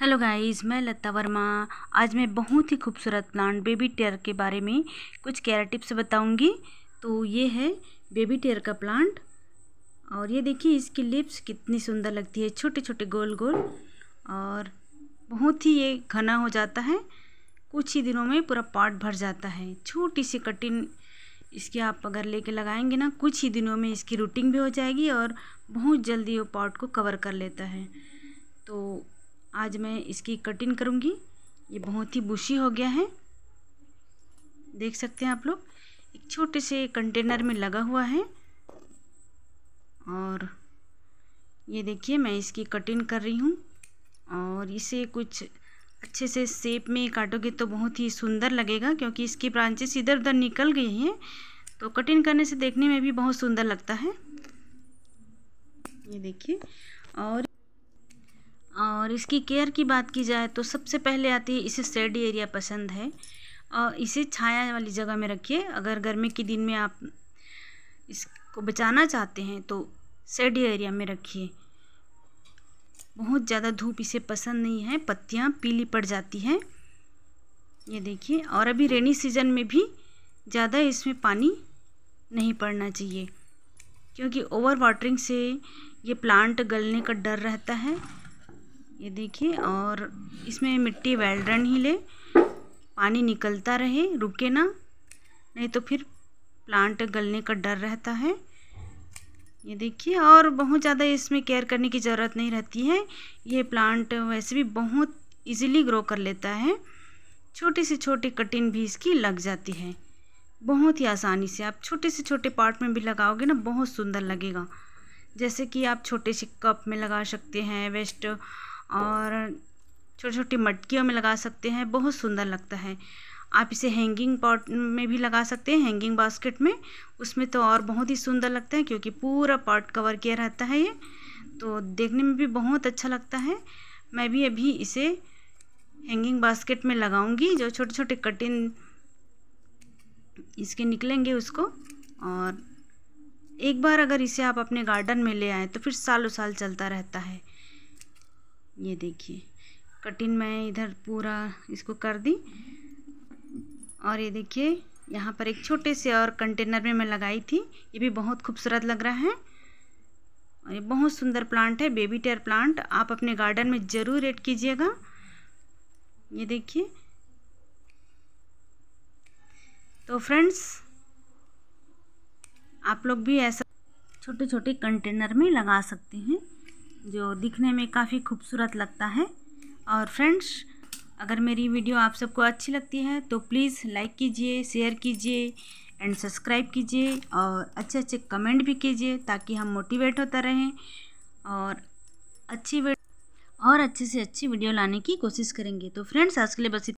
hello guys मैं लता वर्मा आज मैं बहुत ही खूबसूरत प्लांट बेबी टेयर के बारे में कुछ केयर टिप्स बताऊंगी तो ये है बेबी टेयर का प्लांट और ये देखिए इसकी लिप्स कितनी सुंदर लगती है छोटे छोटे गोल गोल और बहुत ही ये घना हो जाता है कुछ ही दिनों में पूरा पार्ट भर जाता है छोटी सी कटिंग इसके आप अगर लेके लगाएंगे ना कुछ ही दिनों में इसकी रूटिंग भी हो जाएगी और बहुत जल्दी वो पॉट को कवर कर लेता है तो आज मैं इसकी कटिंग करूँगी ये बहुत ही बुशी हो गया है देख सकते हैं आप लोग एक छोटे से कंटेनर में लगा हुआ है और ये देखिए मैं इसकी कटिंग कर रही हूँ और इसे कुछ अच्छे से सेप में काटोगे तो बहुत ही सुंदर लगेगा क्योंकि इसकी ब्रांचेस इधर उधर निकल गई हैं तो कटिंग करने से देखने में भी बहुत सुंदर लगता है ये देखिए और और इसकी केयर की बात की जाए तो सबसे पहले आती है इसे शेड एरिया पसंद है और इसे छाया वाली जगह में रखिए अगर गर्मी के दिन में आप इसको बचाना चाहते हैं तो शेड एरिया में रखिए बहुत ज़्यादा धूप इसे पसंद नहीं है पत्तियाँ पीली पड़ जाती हैं ये देखिए और अभी रेनी सीजन में भी ज़्यादा इसमें पानी नहीं पड़ना चाहिए क्योंकि ओवर वाटरिंग से ये प्लांट गलने का डर रहता है ये देखिए और इसमें मिट्टी वेल्डन ही ले पानी निकलता रहे रुके ना नहीं तो फिर प्लांट गलने का डर रहता है ये देखिए और बहुत ज़्यादा इसमें केयर करने की ज़रूरत नहीं रहती है ये प्लांट वैसे भी बहुत इजीली ग्रो कर लेता है छोटी से छोटी कटिंग भी इसकी लग जाती है बहुत ही आसानी से आप छोटे से छोटे पार्ट में भी लगाओगे ना बहुत सुंदर लगेगा जैसे कि आप छोटे से कप में लगा सकते हैं वेस्ट और छोटी छोटी मटकियों में लगा सकते हैं बहुत सुंदर लगता है आप इसे हैंगिंग पॉट में भी लगा सकते हैं हैंगिंग बास्केट में उसमें तो और बहुत ही सुंदर लगता है क्योंकि पूरा पॉट कवर किया रहता है ये तो देखने में भी बहुत अच्छा लगता है मैं भी अभी इसे हैंगिंग बास्केट में लगाऊंगी जो छोटे छोटे कटिंग इसके निकलेंगे उसको और एक बार अगर इसे आप अपने गार्डन में ले आएँ तो फिर सालों साल चलता रहता है ये देखिए कटिंग मैं इधर पूरा इसको कर दी और ये देखिए यहाँ पर एक छोटे से और कंटेनर में मैं लगाई थी ये भी बहुत खूबसूरत लग रहा है और ये बहुत सुंदर प्लांट है बेबी टेयर प्लांट आप अपने गार्डन में ज़रूर एड कीजिएगा ये देखिए तो फ्रेंड्स आप लोग भी ऐसा छोटे छोटे कंटेनर में लगा सकते हैं जो दिखने में काफ़ी खूबसूरत लगता है और फ्रेंड्स अगर मेरी वीडियो आप सबको अच्छी लगती है तो प्लीज़ लाइक कीजिए शेयर कीजिए एंड सब्सक्राइब कीजिए और अच्छे अच्छे कमेंट भी कीजिए ताकि हम मोटिवेट होता रहें और अच्छी और अच्छे से अच्छी वीडियो लाने की कोशिश करेंगे तो फ्रेंड्स आज के लिए बस